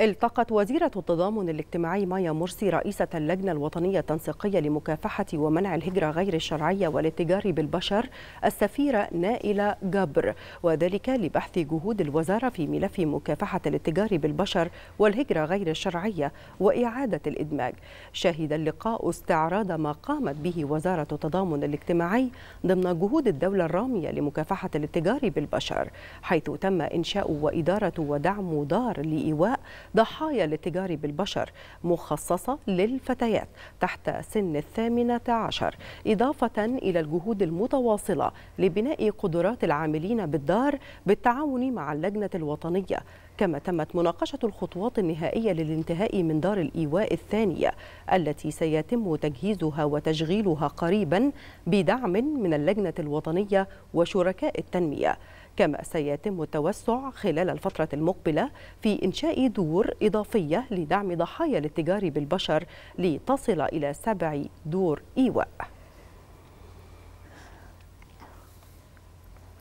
التقت وزيرة التضامن الاجتماعي مايا مرسي رئيسة اللجنة الوطنية التنسيقية لمكافحة ومنع الهجرة غير الشرعية والاتجار بالبشر السفيرة نائلة جبر وذلك لبحث جهود الوزارة في ملف مكافحة الاتجار بالبشر والهجرة غير الشرعية وإعادة الإدماج شهد اللقاء استعراض ما قامت به وزارة التضامن الاجتماعي ضمن جهود الدولة الرامية لمكافحة الاتجار بالبشر حيث تم إنشاء وإدارة ودعم دار لإيواء ضحايا الاتجار بالبشر مخصصة للفتيات تحت سن الثامنة عشر إضافة إلى الجهود المتواصلة لبناء قدرات العاملين بالدار بالتعاون مع اللجنة الوطنية كما تمت مناقشة الخطوات النهائية للانتهاء من دار الإيواء الثانية التي سيتم تجهيزها وتشغيلها قريبا بدعم من اللجنة الوطنية وشركاء التنمية كما سيتم التوسع خلال الفترة المقبلة في إنشاء دور إضافية لدعم ضحايا الاتجار بالبشر لتصل إلى سبع دور إيواء